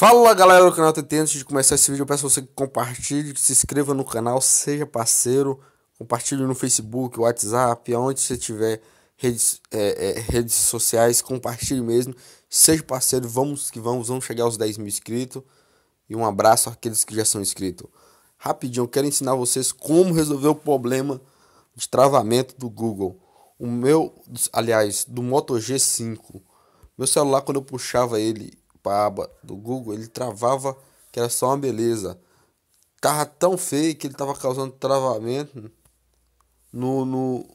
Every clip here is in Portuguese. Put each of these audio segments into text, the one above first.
Fala galera do canal TT, antes de começar esse vídeo eu peço você que compartilhe, que se inscreva no canal, seja parceiro, compartilhe no Facebook, WhatsApp, aonde você tiver redes, é, é, redes sociais, compartilhe mesmo, seja parceiro, vamos que vamos, vamos chegar aos 10 mil inscritos e um abraço àqueles que já são inscritos. Rapidinho, eu quero ensinar vocês como resolver o problema de travamento do Google. O meu, aliás, do Moto G5. Meu celular, quando eu puxava ele pra aba do Google, ele travava que era só uma beleza. Tava tão feio que ele tava causando travamento no. no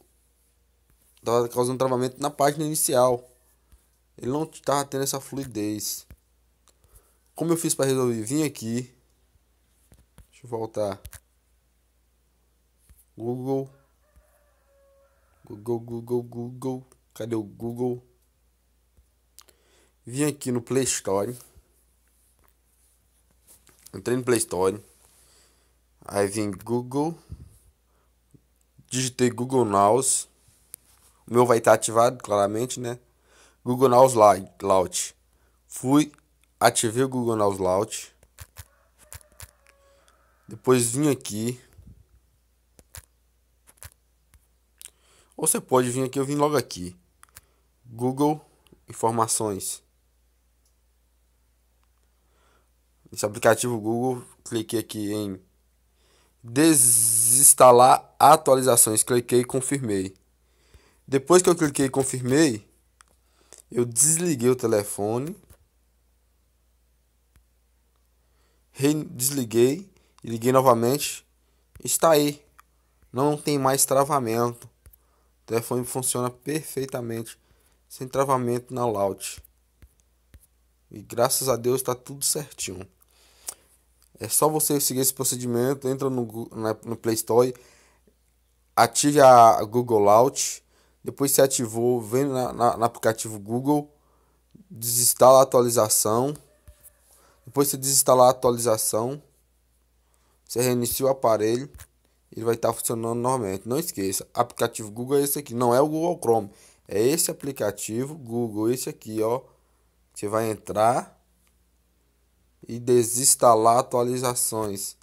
tava causando travamento na página inicial. Ele não tava tendo essa fluidez. Como eu fiz para resolver? Vim aqui. Deixa eu voltar. Google. Google, Google, Google. Cadê o Google? Vim aqui no Play Store. Entrei no Play Store. Aí vim Google. Digitei Google Naus. O meu vai estar ativado, claramente, né? Google Now's Launch. Fui, ativei o Google Now's Launch. Depois vim aqui. Ou você pode vir aqui, eu vim logo aqui. Google Informações. Esse aplicativo Google, cliquei aqui em desinstalar atualizações, cliquei e confirmei. Depois que eu cliquei e confirmei, eu desliguei o telefone. Desliguei e liguei novamente. Está aí. Não tem mais travamento. O telefone funciona perfeitamente. Sem travamento na laut. E graças a Deus está tudo certinho. É só você seguir esse procedimento, entra no, na, no Play Store, ative a Google Out, depois se ativou, vem na, na, no aplicativo Google, desinstala a atualização, depois você desinstalar a atualização, você reinicia o aparelho, ele vai estar tá funcionando normalmente. Não esqueça, aplicativo Google é esse aqui, não é o Google Chrome, é esse aplicativo Google, esse aqui, ó. Você vai entrar, e desinstalar atualizações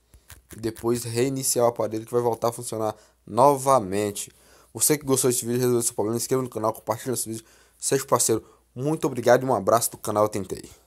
e depois reiniciar o aparelho que vai voltar a funcionar novamente. Você que gostou desse vídeo, resolveu seu problema, inscreva no canal, compartilhe esse vídeo, seja parceiro. Muito obrigado e um abraço do canal Tentei.